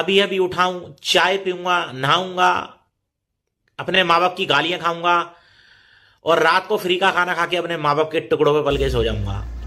अभी अभी उठाऊं चाय पीऊंगा नहाऊंगा अपने माँ बाप की गालियां खाऊंगा और रात को फ्री का खाना खा के अपने माँ बाप के टुकड़ों पे पल के सो जाऊंगा